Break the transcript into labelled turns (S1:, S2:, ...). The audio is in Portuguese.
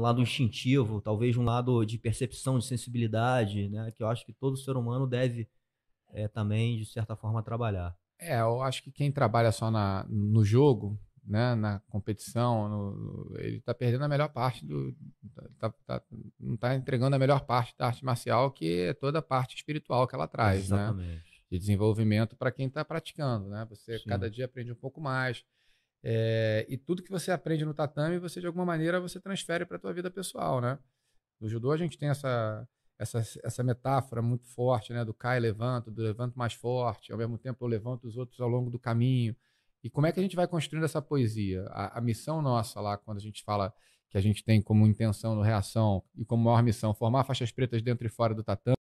S1: lado instintivo, talvez um lado de percepção, de sensibilidade, né? Que eu acho que todo ser humano deve é, também, de certa forma, trabalhar.
S2: É, eu acho que quem trabalha só na, no jogo, né, na competição, no, ele está perdendo a melhor parte do. Tá, tá, tá não está entregando a melhor parte da arte marcial, que é toda a parte espiritual que ela traz, né, Exatamente. né? De desenvolvimento para quem está praticando, né? Você Sim. cada dia aprende um pouco mais. É, e tudo que você aprende no tatame, você de alguma maneira você transfere para a tua vida pessoal, né? No judô a gente tem essa, essa, essa metáfora muito forte, né? Do cai, levanto, do levanto mais forte, ao mesmo tempo eu levanto os outros ao longo do caminho. E como é que a gente vai construindo essa poesia? A, a missão nossa lá, quando a gente fala que a gente tem como intenção no Reação e como maior missão formar faixas pretas dentro e fora do tatame,